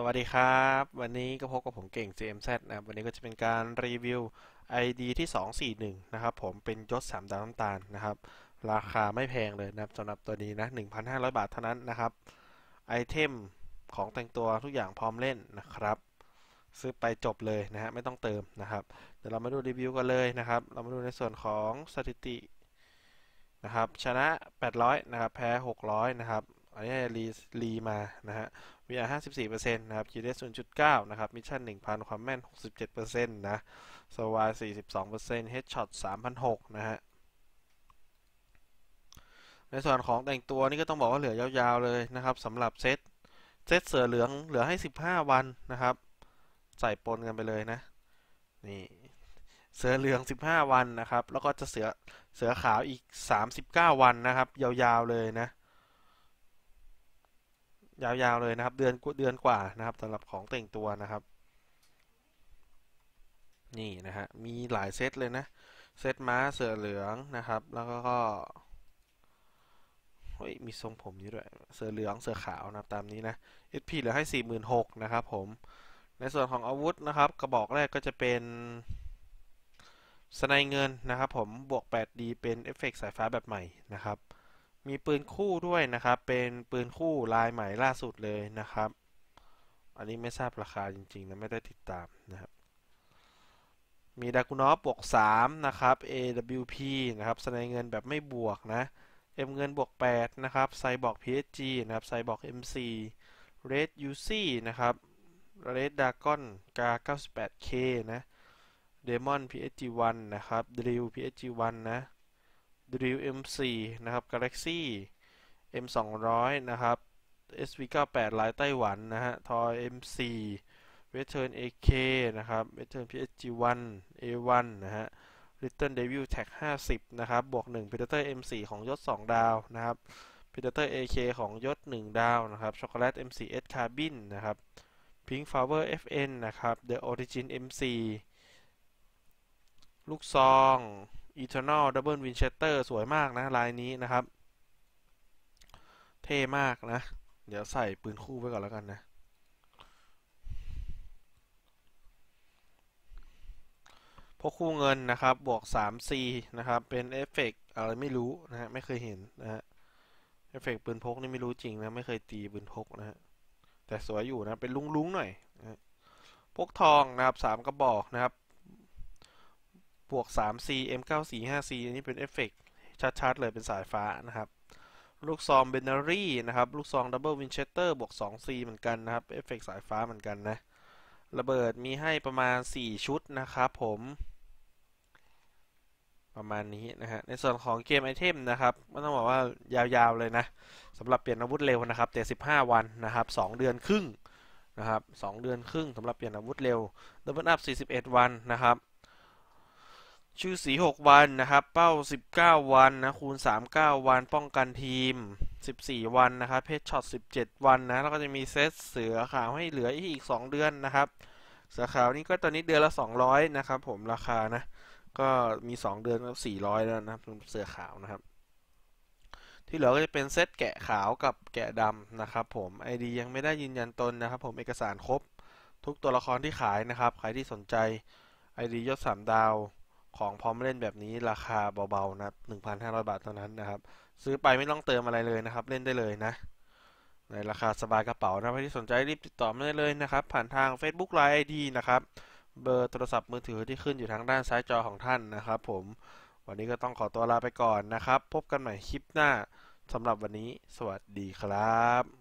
สวัสดีครับ วันนี้ก็พบกับผมเก่ง CMZ นะวันนี้ก็จะเป็นการรีวิว ID ที่241นะครับผมเป็นยศ3ดาวน้ำตาลนะครับ ราคาไม่แพงเลยนะสำหรับตัวนี้นะ 1,500 บาทเท่านั้นนะครับ ไอเทมของแต่งตัวทุกอย่างพร้อมเล่นนะครับซื้อไปจบเลยนะฮะไม่ต้องเติมนะครับเดี๋ยวเรามาดูรีวิวกันเลยนะครับ เรามาดูในส่วนของสถิตินะครับชนะ 800 นะครับ แพ้600นะครับันนี้รีรีมา นะฮะ VR 54%นะครับ q d ส0.9นะครับ มิชชั่น1,000ความแม่น 67%นะสวาย42% Headshot 3,006นะฮะในส่วนของแต่งตัวนี่ก็ต้องบอกว่าเหลือยาวๆเลยนะครับสำหรับ เซตเซตเสือเหลืองเหลือให้ 15 วันนะครับ ใส่ปนกันไปเลยนะ นี่ เสือเหลือง 15 วันนะครับ แล้วก็จะเสือ เสือขาวอีก 39 วันนะครับยาวๆเลยนะยาวๆเลยนะครับเดือนเดือนกว่านะครับสำหรับของแต่งตัวนะครับ นี่นะฮะมีหลายเซตเลยนะ เซตม้าเสือเหลืองนะครับ แล้วก็เฮ้ยมีทรงผมนี้ด้วยเสือเหลืองเสือขาวนะครับตามนี้นะ SP เหลือให้ 46,000นะครับผมในส่วนของอาวุธนะครับ กระบอกแรกก็จะเป็นสไนเงินนะครับผมบวก8ีเป็นเอฟเฟกสายฟ้าแบบใหม่นะครับมีปืนคู่ด้วยนะครับ เป็นปืนคู่ลายใหม่ล่าสุดเลยนะครับ อันนี้ไม่ทราบราคาจริงๆ นะ ไม่ได้ติดตามนะครับ มีดากุนอปบวก3 นะครับ AWP นะครับ แสดงเงินแบบไม่บวกนะ M เงินบวก8 นะครับไซบอก PSG นะครับไซบอก MC Red UC นะครับ Red Dragon กา 98K นะ Demon PSG1 นะครับ Drill PSG1 นะ WM4 นะครับ Galaxy M200 นะครับ SV98 ลายไต้หวันนะฮะทอย M4 Return AK นะครับ Return PSG1 A1 นะฮะ Return Devil Tag 50 นะครับบวก1 Predator M4 ของยศ2ดาวนะครับ Predator AK ของยศ1ดาวนะครับช็อกโกแลต M4S Carbin นะครับ Pink Flower FN นะครับ The Origin M4 ลูกซอง Eternal Double Winchester สวยมากนะลายนี้นะครับ เท่มากนะ เดี๋ยวใส่ปืนคู่ไว้ก่อนแล้วกันนะ พวกคู่เงินนะครับ บวก 3C นะครับ เป็นเอฟเฟกอะไรไม่รู้นะฮะไม่เคยเห็นนะฮะเอฟเฟกปืนพกนี่ไม่รู้จริงนะไม่เคยตีปืนพกนะฮะแต่สวยอยู่นะ เป็นลุงๆหน่อยนะพกทองนะครับสามกระบอกนะครับบวก 3C M945C อันนี้เป็นเอฟเฟกชัดๆเลยเป็นสายฟ้านะครับ ลูกซองเบนานรี่นะครับ ลูกซองดับเบิลวินเชสเตอร์บวก 2C เหมือนกันนะครับเอฟเฟกสายฟ้าเหมือนกันนะ ระเบิดมีให้ประมาณ 4 ชุดนะครับผม ประมาณนี้นะฮะในส่วนของเกมไอเทมนะครับไม่ต้องบอกว่ายาวๆเลยนะสำหรับเปลี่ยนอาวุธเร็วนะครับแต่15 วันนะครับ 2 เดือนครึ่ง นะครับ 2 เดือนครึ่งสำหรับเปลี่ยนอาวุธเร็วดับเบิลอัพ41 วันนะครับชื่อสีหกวัน นะครับ เป้าสิบเก้าวันนะคูณสามเก้าวัน ป้องกันทีมสิบสี่วัน นะครับเพชรช็อตสิบเจ็ดวันนะแล้วก็จะมีเซตเสือขาวให้เหลืออีกสองเดือนนะครับเสือขาวนี่ก็ตอนนี้เดือนละสองร้อยนะครับผมราคานะก็มีสองเดือนก็สี่ร้อยแล้วนะครับเสือขาวนะครับที่เหลือก็จะเป็นเซตแกะขาวกับแกะดำนะครับผมไอดียังไม่ได้ยืนยันตนนะครับผมเอกสารครบทุกตัวละครที่ขายนะครับใครที่สนใจไอดียอดสามดาวของพร้อมเล่นแบบนี้ราคาเบาๆ นะ1,500 บาทเท่านั้นนะครับ ซื้อไปไม่ต้องเติมอะไรเลยนะครับ เล่นได้เลยนะ ในราคาสบายกระเป๋านะ ใครที่สนใจรีบติดต่อมาได้เลยนะครับ ผ่านทาง Facebook l i ไ e ID นะครับ เบอร์โทรศัพท์มือถือที่ขึ้นอยู่ทางด้านซ้ายจอของท่านนะครับผม วันนี้ก็ต้องขอตัวลาไปก่อนนะครับ พบกันใหม่คลิปหน้าสำหรับวันนี้สวัสดีครับ